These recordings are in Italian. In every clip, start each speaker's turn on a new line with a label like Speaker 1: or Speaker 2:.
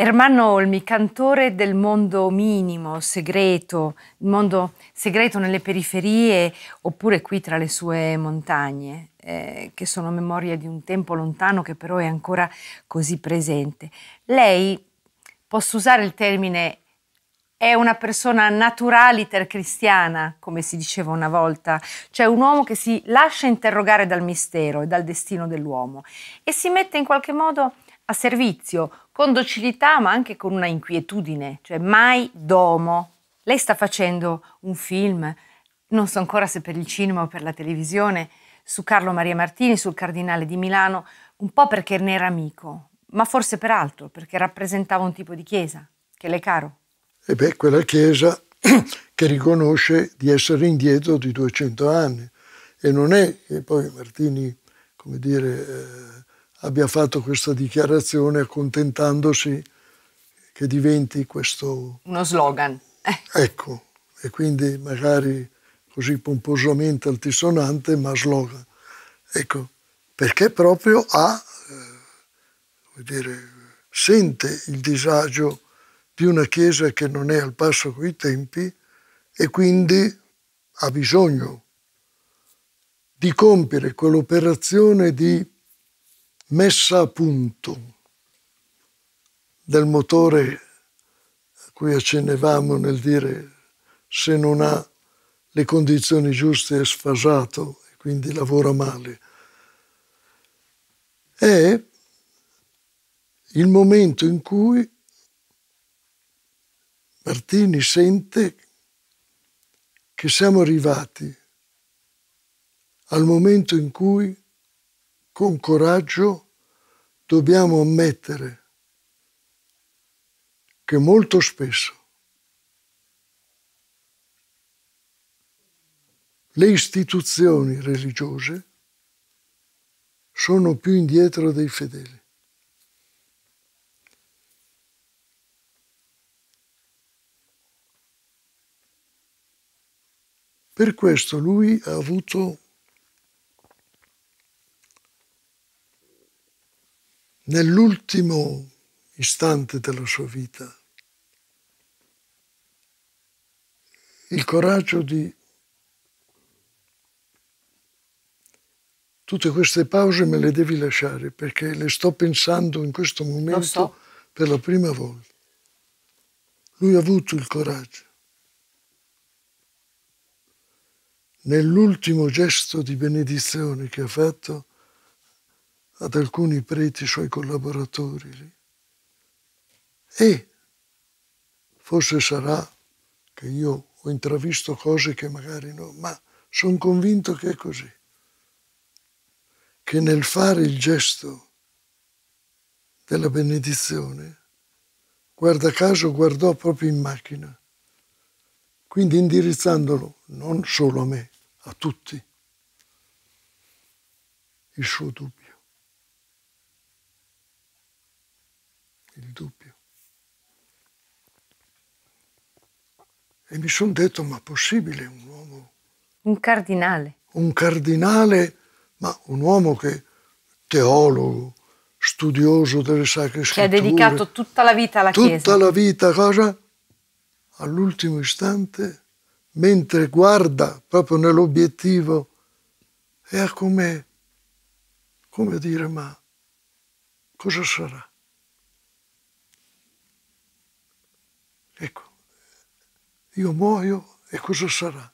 Speaker 1: Ermanno Olmi, cantore del mondo minimo, segreto, il mondo segreto nelle periferie oppure qui tra le sue montagne, eh, che sono memoria di un tempo lontano che però è ancora così presente. Lei, posso usare il termine, è una persona naturaliter cristiana, come si diceva una volta, cioè un uomo che si lascia interrogare dal mistero e dal destino dell'uomo e si mette in qualche modo a servizio con docilità ma anche con una inquietudine, cioè mai domo. Lei sta facendo un film, non so ancora se per il cinema o per la televisione, su Carlo Maria Martini, sul Cardinale di Milano, un po' perché ne era amico, ma forse per altro, perché rappresentava un tipo di chiesa che le è caro.
Speaker 2: E beh, quella chiesa che riconosce di essere indietro di 200 anni. E non è, che poi Martini, come dire, eh, abbia fatto questa dichiarazione accontentandosi che diventi questo...
Speaker 1: Uno slogan. Eh.
Speaker 2: Ecco, e quindi magari così pomposamente altisonante, ma slogan. Ecco, perché proprio ha, eh, dire, sente il disagio di una Chiesa che non è al passo coi tempi e quindi ha bisogno di compiere quell'operazione di messa a punto del motore a cui accennevamo nel dire se non ha le condizioni giuste è sfasato e quindi lavora male, è il momento in cui Martini sente che siamo arrivati al momento in cui con coraggio dobbiamo ammettere che molto spesso le istituzioni religiose sono più indietro dei fedeli. Per questo lui ha avuto nell'ultimo istante della sua vita il coraggio di tutte queste pause me le devi lasciare perché le sto pensando in questo momento so. per la prima volta. Lui ha avuto il coraggio. Nell'ultimo gesto di benedizione che ha fatto, ad alcuni preti suoi collaboratori. E forse sarà che io ho intravisto cose che magari no, ma sono convinto che è così, che nel fare il gesto della benedizione, guarda caso guardò proprio in macchina, quindi indirizzandolo non solo a me, a tutti, il suo dubbio. il dubbio. E mi sono detto, ma possibile un uomo... Un cardinale. Un cardinale, ma un uomo che teologo, studioso delle sacre scritture. Che ha dedicato
Speaker 1: tutta la vita alla tutta Chiesa.
Speaker 2: Tutta la vita, cosa? All'ultimo istante, mentre guarda proprio nell'obiettivo, è come, come dire, ma cosa sarà? io muoio e cosa sarà?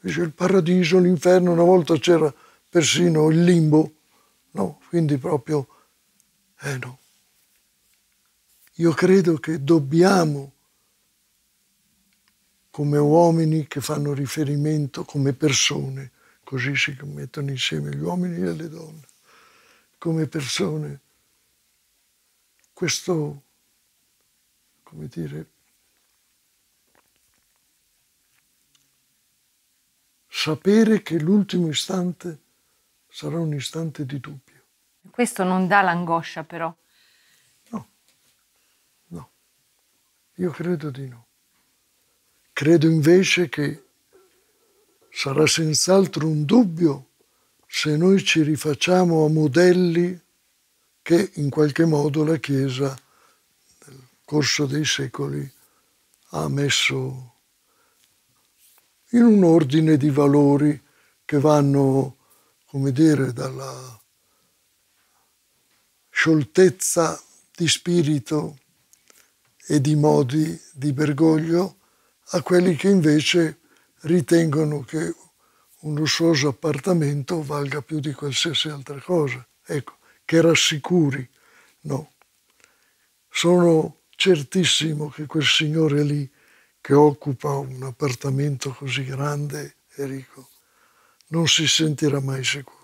Speaker 2: Dice il paradiso, l'inferno, una volta c'era persino il limbo, no? Quindi proprio, eh no. Io credo che dobbiamo, come uomini che fanno riferimento, come persone, così si mettono insieme gli uomini e le donne, come persone, questo, come dire, sapere che l'ultimo istante sarà un istante di dubbio.
Speaker 1: Questo non dà l'angoscia però. No,
Speaker 2: no, io credo di no. Credo invece che sarà senz'altro un dubbio se noi ci rifacciamo a modelli che in qualche modo la Chiesa nel corso dei secoli ha messo in un ordine di valori che vanno, come dire, dalla scioltezza di spirito e di modi di Bergoglio a quelli che invece ritengono che un lussuoso appartamento valga più di qualsiasi altra cosa. Ecco, che rassicuri. No. Sono certissimo che quel signore lì che occupa un appartamento così grande e ricco non si sentirà mai sicuro.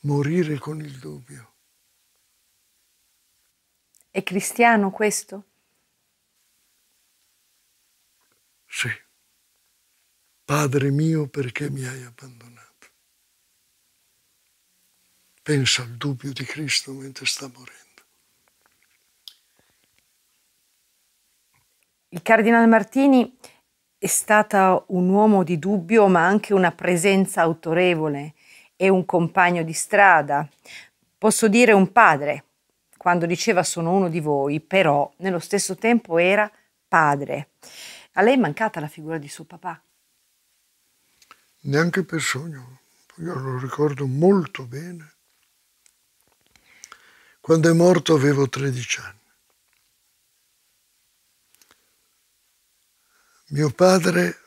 Speaker 2: Morire con il dubbio.
Speaker 1: È cristiano questo?
Speaker 2: Sì. Padre mio, perché mi hai abbandonato? Pensa al dubbio di Cristo mentre sta morendo.
Speaker 1: Il cardinale Martini è stato un uomo di dubbio, ma anche una presenza autorevole e un compagno di strada. Posso dire un padre, quando diceva sono uno di voi, però nello stesso tempo era padre. A lei è mancata la figura di suo papà?
Speaker 2: Neanche per sogno, io lo ricordo molto bene. Quando è morto avevo 13 anni. Mio padre,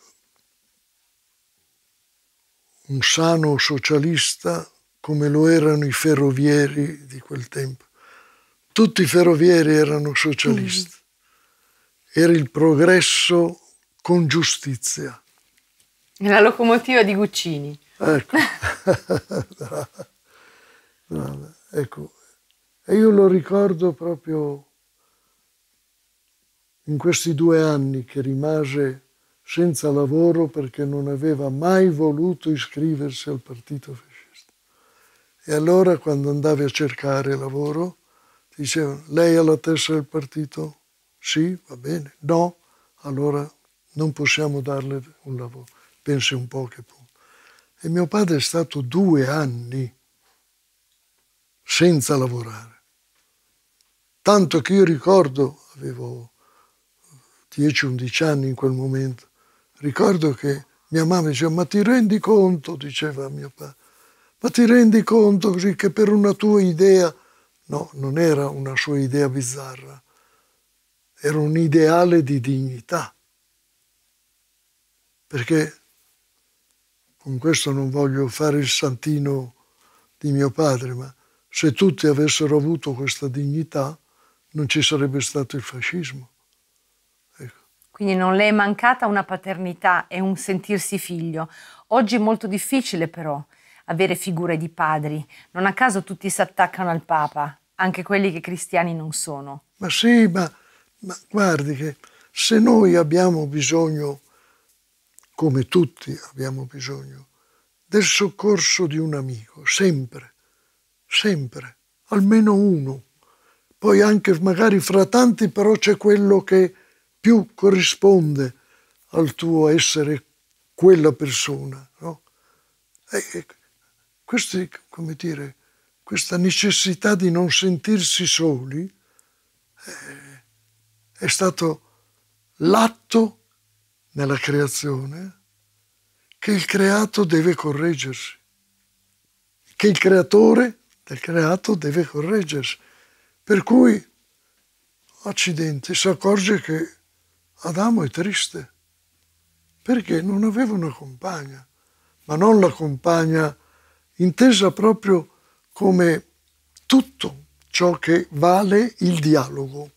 Speaker 2: un sano socialista come lo erano i ferrovieri di quel tempo, tutti i ferrovieri erano socialisti, mm. era il progresso con giustizia.
Speaker 1: La locomotiva di Guccini.
Speaker 2: Ecco, brava, brava, ecco. E io lo ricordo proprio in questi due anni che rimase senza lavoro perché non aveva mai voluto iscriversi al partito fascista. E allora quando andavi a cercare lavoro ti dicevano lei ha la testa del partito? Sì, va bene. No, allora non possiamo darle un lavoro. Pensi un po' che punto. E mio padre è stato due anni senza lavorare. Tanto che io ricordo, avevo 10-11 anni in quel momento. Ricordo che mia mamma diceva, ma ti rendi conto, diceva mio padre, ma ti rendi conto così che per una tua idea, no, non era una sua idea bizzarra, era un ideale di dignità. Perché con questo non voglio fare il santino di mio padre, ma se tutti avessero avuto questa dignità non ci sarebbe stato il fascismo
Speaker 1: quindi non le è mancata una paternità e un sentirsi figlio. Oggi è molto difficile però avere figure di padri, non a caso tutti si attaccano al Papa, anche quelli che cristiani non sono.
Speaker 2: Ma sì, ma, ma guardi che se noi abbiamo bisogno, come tutti abbiamo bisogno, del soccorso di un amico, sempre, sempre, almeno uno. Poi anche magari fra tanti, però c'è quello che più corrisponde al tuo essere quella persona. No? E, questi, come dire, questa necessità di non sentirsi soli eh, è stato l'atto nella creazione che il creato deve correggersi, che il creatore del creato deve correggersi. Per cui, accidenti, si accorge che Adamo è triste perché non aveva una compagna, ma non la compagna intesa proprio come tutto ciò che vale il dialogo.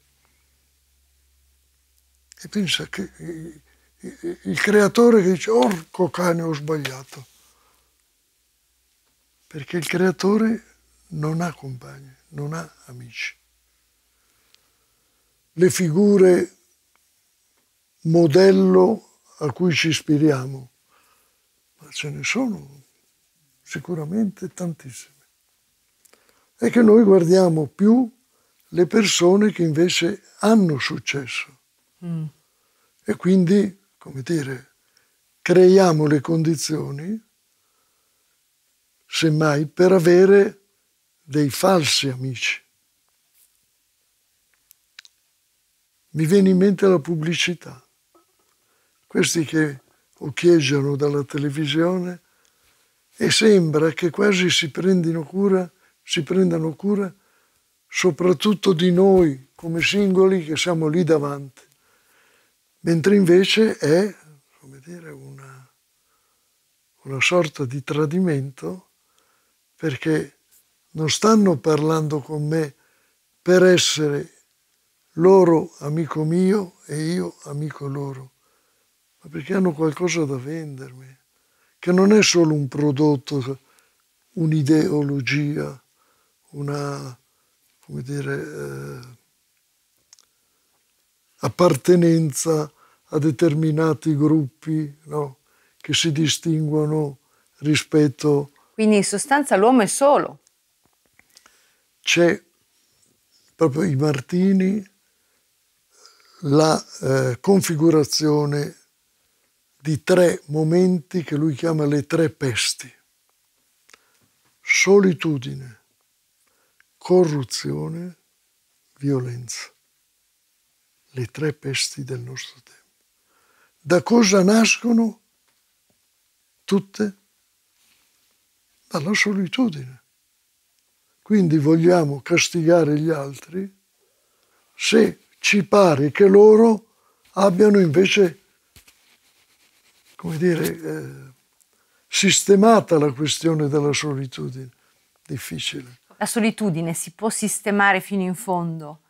Speaker 2: E pensa che eh, eh, il creatore che dice, orco cane, ho sbagliato. Perché il creatore non ha compagni, non ha amici. Le figure modello a cui ci ispiriamo, ma ce ne sono sicuramente tantissime. E che noi guardiamo più le persone che invece hanno successo. Mm. E quindi, come dire, creiamo le condizioni, semmai, per avere dei falsi amici. Mi viene in mente la pubblicità questi che occhieggiano dalla televisione e sembra che quasi si prendano cura, si prendano cura soprattutto di noi come singoli che siamo lì davanti, mentre invece è dire, una, una sorta di tradimento perché non stanno parlando con me per essere loro amico mio e io amico loro ma perché hanno qualcosa da vendermi, che non è solo un prodotto, un'ideologia, una, come dire, eh, appartenenza a determinati gruppi no? che si distinguono rispetto...
Speaker 1: Quindi in sostanza l'uomo è solo.
Speaker 2: C'è proprio i Martini la eh, configurazione di tre momenti che lui chiama le tre pesti. Solitudine, corruzione, violenza. Le tre pesti del nostro tempo. Da cosa nascono tutte? Dalla solitudine. Quindi vogliamo castigare gli altri se ci pare che loro abbiano invece come dire, eh, sistemata la questione della solitudine. Difficile.
Speaker 1: La solitudine si può sistemare fino in fondo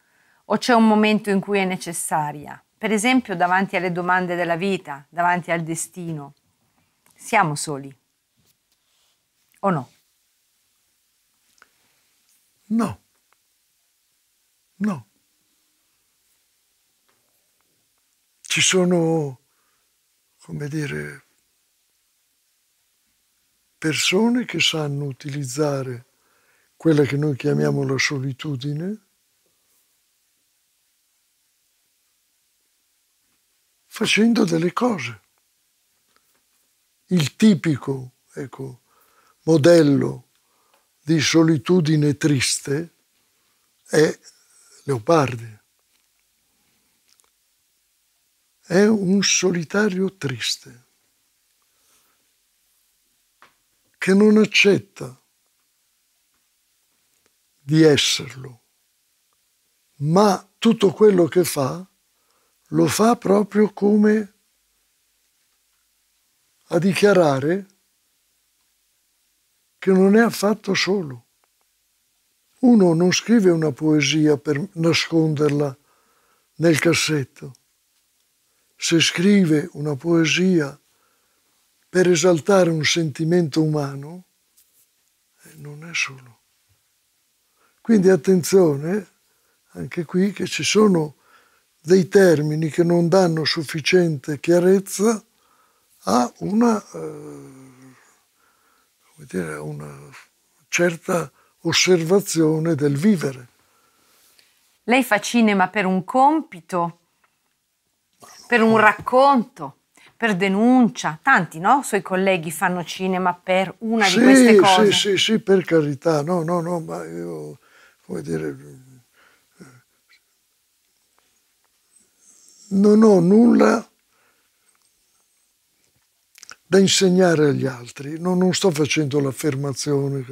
Speaker 1: o c'è un momento in cui è necessaria? Per esempio davanti alle domande della vita, davanti al destino. Siamo soli o no? No. No.
Speaker 2: Ci sono come dire, persone che sanno utilizzare quella che noi chiamiamo la solitudine facendo delle cose. Il tipico ecco, modello di solitudine triste è Leopardi. è un solitario triste che non accetta di esserlo, ma tutto quello che fa lo fa proprio come a dichiarare che non è affatto solo. Uno non scrive una poesia per nasconderla nel cassetto, se scrive una poesia per esaltare un sentimento umano, eh, non è solo. Quindi attenzione, anche qui, che ci sono dei termini che non danno sufficiente chiarezza a una, eh, dire, una certa osservazione del vivere.
Speaker 1: Lei fa cinema per un compito, per un racconto, per denuncia. Tanti no? suoi colleghi fanno cinema per una sì, di queste cose. Sì,
Speaker 2: sì, sì, per carità. No, no, no, ma io, come dire, non ho nulla da insegnare agli altri. No, non sto facendo l'affermazione.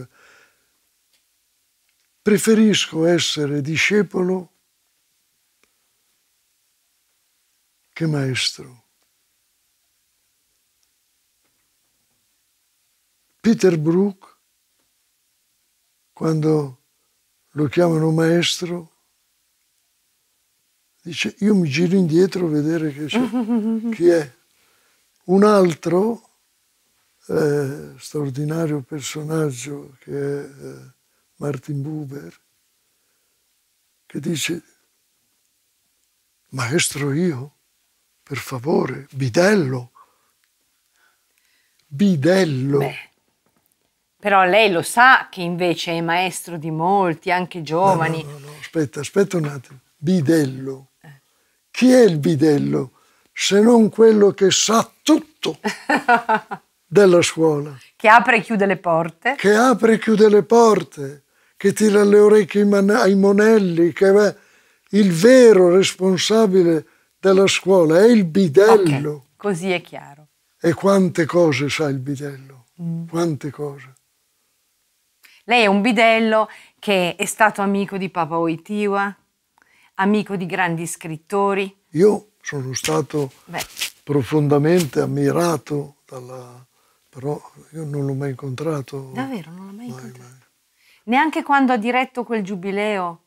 Speaker 2: Preferisco essere discepolo Che maestro! Peter Brook, quando lo chiamano maestro, dice io mi giro indietro a vedere chi è. Un altro eh, straordinario personaggio che è eh, Martin Buber, che dice maestro io? per favore, bidello. Bidello. Beh.
Speaker 1: Però lei lo sa che invece è maestro di molti, anche giovani. No, no, no, aspetta, aspetta un attimo.
Speaker 2: Bidello. Chi è il bidello se non quello che sa tutto
Speaker 1: della scuola? Che apre e chiude le porte.
Speaker 2: Che apre e chiude le porte, che tira le orecchie ai monelli, che è il vero responsabile della scuola, è il bidello. Okay,
Speaker 1: così è chiaro.
Speaker 2: E quante cose sa il bidello, mm. quante cose.
Speaker 1: Lei è un bidello che è stato amico di Papa Oitiwa, amico di grandi scrittori.
Speaker 2: Io sono stato Beh. profondamente ammirato
Speaker 1: dalla...
Speaker 2: però io non l'ho mai incontrato. Davvero,
Speaker 1: non l'ho mai, mai incontrato. Mai. Neanche quando ha diretto quel giubileo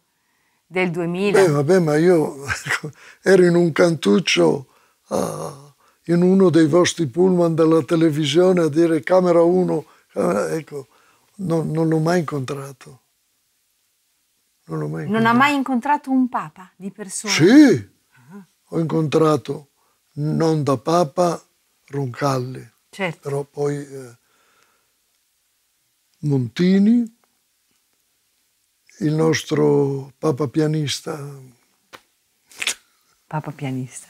Speaker 1: del 2000. Beh,
Speaker 2: vabbè, ma io ecco, ero in un cantuccio uh, in uno dei vostri pullman della televisione a dire camera 1, eh, ecco, no, non l'ho mai incontrato. Non, l'ho mai non ha mai
Speaker 1: incontrato un papa di persona? Sì,
Speaker 2: ah. ho incontrato non da papa Roncalli, certo. però poi eh, Montini, il nostro Papa pianista. Papa pianista.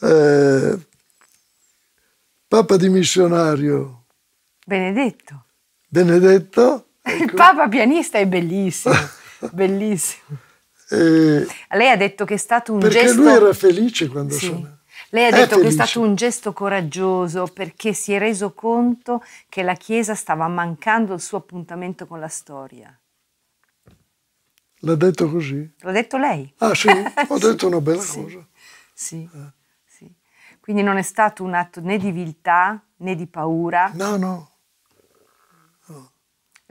Speaker 2: eh, Papa dimissionario.
Speaker 1: Benedetto.
Speaker 2: Benedetto.
Speaker 1: Ecco. Il Papa pianista è bellissimo, bellissimo. Eh, Lei ha detto che è stato un perché gesto... Perché lui era
Speaker 2: felice quando sì. suonava.
Speaker 1: Lei ha è eh, detto felice. che è stato un gesto coraggioso perché si è reso conto che la Chiesa stava mancando il suo appuntamento con la storia.
Speaker 2: L'ha detto così?
Speaker 1: L'ha detto lei. Ah sì, ho sì. detto una bella sì.
Speaker 2: cosa. Sì. Eh.
Speaker 1: sì. Quindi non è stato un atto né di viltà né di paura. No, no. no.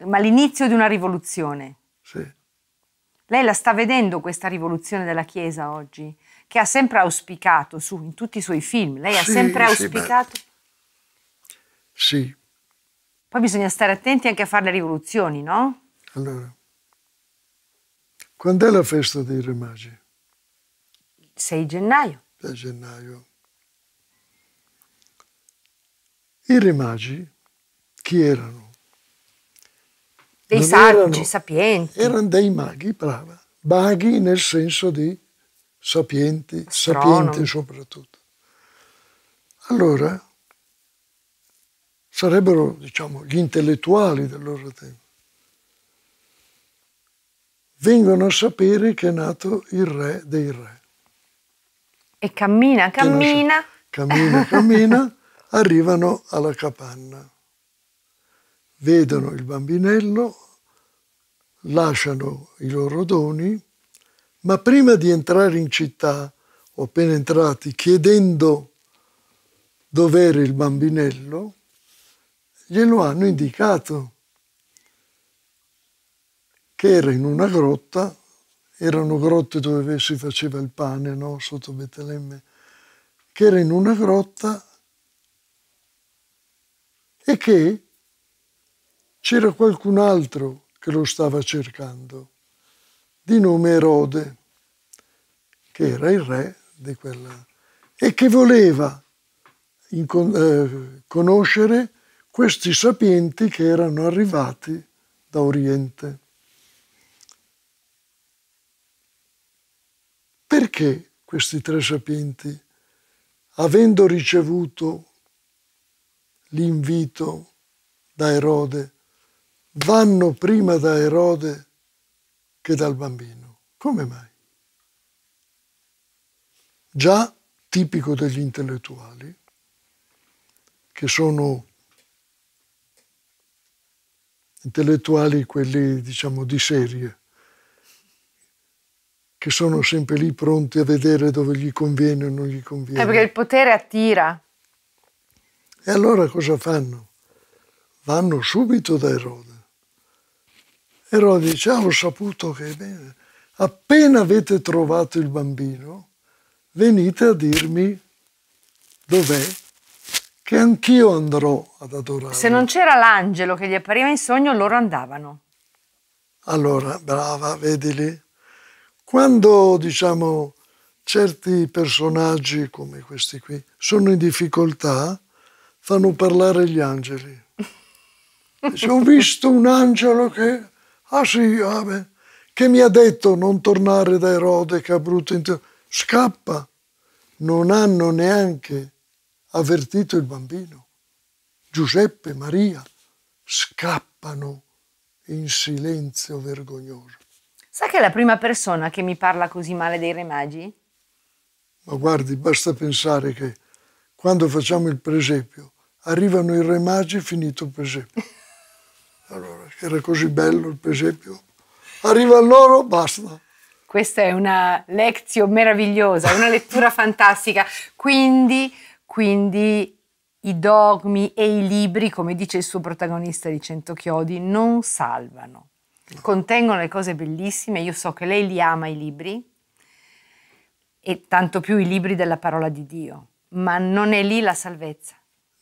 Speaker 1: Ma l'inizio di una rivoluzione. Sì. Lei la sta vedendo questa rivoluzione della Chiesa oggi? che ha sempre auspicato su in tutti i suoi film. Lei ha sempre auspicato. Sì, sì. Poi bisogna stare attenti anche a fare le rivoluzioni, no?
Speaker 2: Allora, quando è la festa dei Re Magi?
Speaker 1: 6 gennaio. 6 gennaio.
Speaker 2: I Re Magi chi erano?
Speaker 3: Dei non saggi, erano,
Speaker 2: sapienti. Erano dei maghi, brava. Maghi nel senso di sapienti, Astronomi. sapienti soprattutto. Allora, sarebbero, diciamo, gli intellettuali del loro tempo. Vengono a sapere che è nato il re dei re.
Speaker 1: E cammina, cammina.
Speaker 2: Cammina, cammina, arrivano alla capanna. Vedono il bambinello, lasciano i loro doni ma prima di entrare in città, o appena entrati, chiedendo dov'era il bambinello, glielo hanno indicato che era in una grotta, erano grotte dove si faceva il pane, no? sotto Betlemme, che era in una grotta e che c'era qualcun altro che lo stava cercando di nome Erode, che era il re di quella e che voleva eh, conoscere questi sapienti che erano arrivati da Oriente. Perché questi tre sapienti, avendo ricevuto l'invito da Erode, vanno prima da Erode che dal bambino. Come mai? Già tipico degli intellettuali, che sono intellettuali quelli diciamo di serie, che sono sempre lì pronti a vedere dove gli conviene o non gli conviene. È eh,
Speaker 1: perché il potere attira.
Speaker 2: E allora cosa fanno? Vanno subito da Erode e allora dice, diciamo, ah, ho saputo che appena avete trovato il bambino, venite a dirmi dov'è, che anch'io andrò ad adorare.
Speaker 1: Se non c'era l'angelo che gli appariva in sogno, loro andavano.
Speaker 2: Allora, brava, vedi lì? Quando, diciamo, certi personaggi come questi qui sono in difficoltà, fanno parlare gli angeli. Dice, ho visto un angelo che Ah sì, ah, che mi ha detto non tornare da Erode che ha brutto intero. Scappa. Non hanno neanche avvertito il bambino. Giuseppe, Maria, scappano in silenzio vergognoso.
Speaker 1: Sai che è la prima persona che mi parla così male dei Re Magi?
Speaker 2: Ma guardi, basta pensare che quando facciamo il presepio, arrivano i Re Magi e finito il presepio. Allora, era così bello, per esempio.
Speaker 1: Arriva loro, basta. Questa è una lezione meravigliosa, una lettura fantastica. Quindi, quindi i dogmi e i libri, come dice il suo protagonista di Cento Chiodi, non salvano. Contengono le cose bellissime, io so che lei li ama i libri, e tanto più i libri della parola di Dio, ma non è lì la salvezza.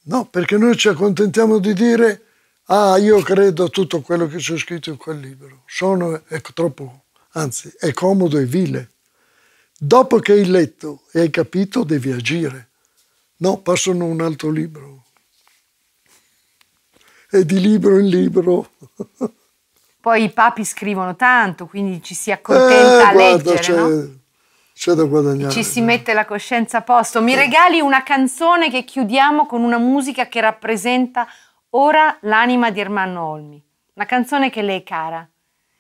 Speaker 2: No, perché noi ci accontentiamo di dire ah io credo a tutto quello che c'è scritto in quel libro, sono è troppo, anzi è comodo e vile. Dopo che hai letto e hai capito devi agire, no passano un altro libro. E di libro in libro.
Speaker 1: Poi i papi scrivono tanto, quindi ci si accontenta eh, a leggere, c'è, no?
Speaker 2: c'è da guadagnare. Ci si
Speaker 1: no? mette la coscienza a posto. Mi eh. regali una canzone che chiudiamo con una musica che rappresenta Ora l'anima di Ermanno Olmi, una canzone che lei è cara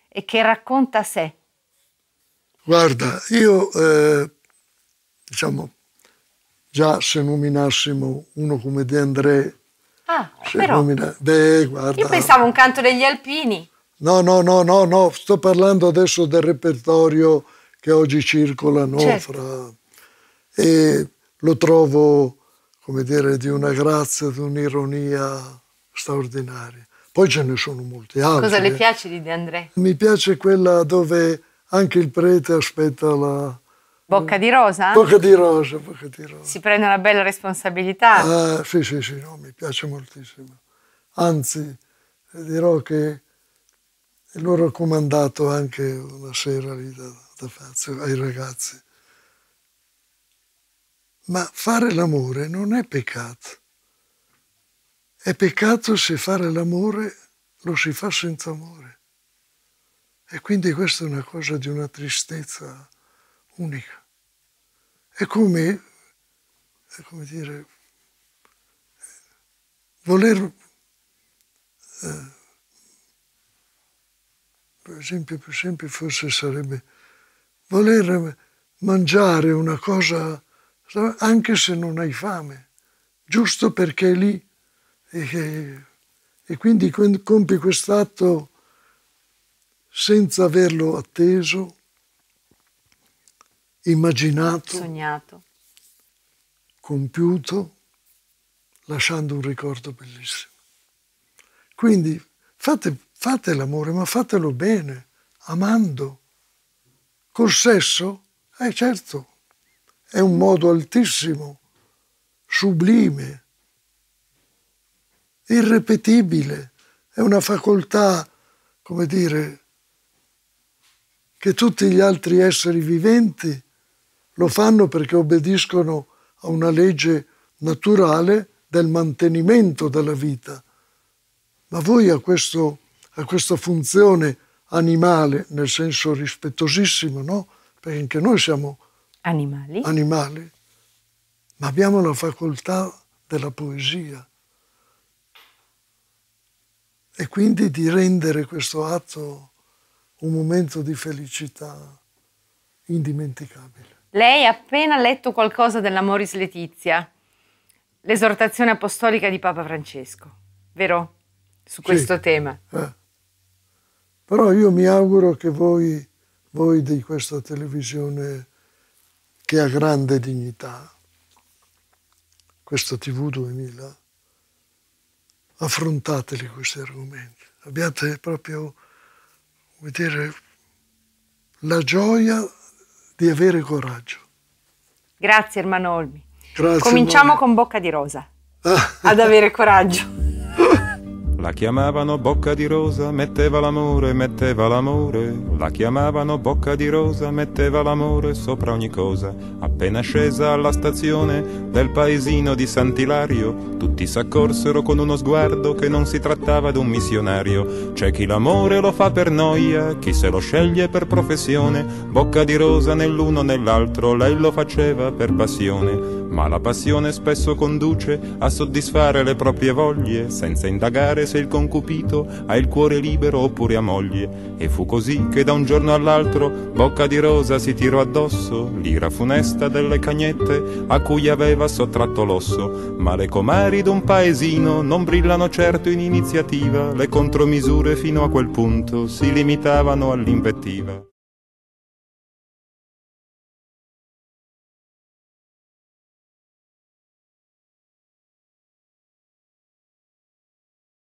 Speaker 1: e che racconta sé.
Speaker 2: Guarda, io eh, diciamo già se nominassimo uno come De André
Speaker 1: Ah, però. Nomina...
Speaker 2: Beh, guarda. Io pensavo
Speaker 1: un canto degli alpini.
Speaker 2: No, no, no, no, no, sto parlando adesso del repertorio che oggi circola, no? Certo. Fra... E lo trovo, come dire, di una grazia, di un'ironia straordinaria. Poi ce ne sono molti altri. Cosa le eh.
Speaker 1: piace di De André?
Speaker 2: Mi piace quella dove anche il prete aspetta la... Bocca di
Speaker 1: rosa? Bocca di rosa, bocca di rosa. Si prende una bella responsabilità. Ah,
Speaker 2: sì, sì, sì, no, mi piace moltissimo. Anzi, dirò che l'ho raccomandato anche una sera lì da, da Fazio ai ragazzi. Ma fare l'amore non è peccato. È peccato se fare l'amore lo si fa senza amore. E quindi questa è una cosa di una tristezza unica. È come, è come dire, voler, eh, per esempio più semplice forse sarebbe voler mangiare una cosa anche se non hai fame, giusto perché è lì e, e quindi compi quest'atto senza averlo atteso, immaginato,
Speaker 1: sognato,
Speaker 2: compiuto, lasciando un ricordo bellissimo. Quindi fate, fate l'amore, ma fatelo bene, amando. Col sesso, eh certo, è un modo altissimo, sublime, irrepetibile, è una facoltà, come dire, che tutti gli altri esseri viventi lo fanno perché obbediscono a una legge naturale del mantenimento della vita. Ma voi a, questo, a questa funzione animale, nel senso rispettosissimo, no? Perché anche noi siamo animali, animali ma abbiamo la facoltà della poesia e quindi di rendere questo atto un momento di felicità indimenticabile.
Speaker 1: Lei ha appena letto qualcosa dell'Amoris Letizia, l'esortazione apostolica di Papa Francesco, vero? Su questo sì. tema. Eh.
Speaker 2: Però io mi auguro che voi, voi di questa televisione che ha grande dignità, questa TV 2000, affrontateli questi argomenti, abbiate proprio, come dire, la gioia di avere
Speaker 3: coraggio.
Speaker 1: Grazie, Ermanno Olmi. Grazie, Cominciamo Maria. con Bocca di Rosa, ah. ad avere coraggio.
Speaker 3: La chiamavano bocca di rosa, metteva l'amore, metteva l'amore. La chiamavano bocca di rosa, metteva l'amore sopra ogni cosa. Appena scesa alla stazione del paesino di Sant'Ilario, tutti s'accorsero con uno sguardo che non si trattava d'un missionario. C'è chi l'amore lo fa per noia, chi se lo sceglie per professione. Bocca di rosa nell'uno nell'altro, lei lo faceva per passione ma la passione spesso conduce a soddisfare le proprie voglie, senza indagare se il concupito ha il cuore libero oppure a moglie. E fu così che da un giorno all'altro Bocca di Rosa si tirò addosso l'ira funesta delle cagnette a cui aveva sottratto l'osso. Ma le comari d'un paesino non brillano certo in iniziativa, le contromisure fino a quel punto si limitavano all'invettiva.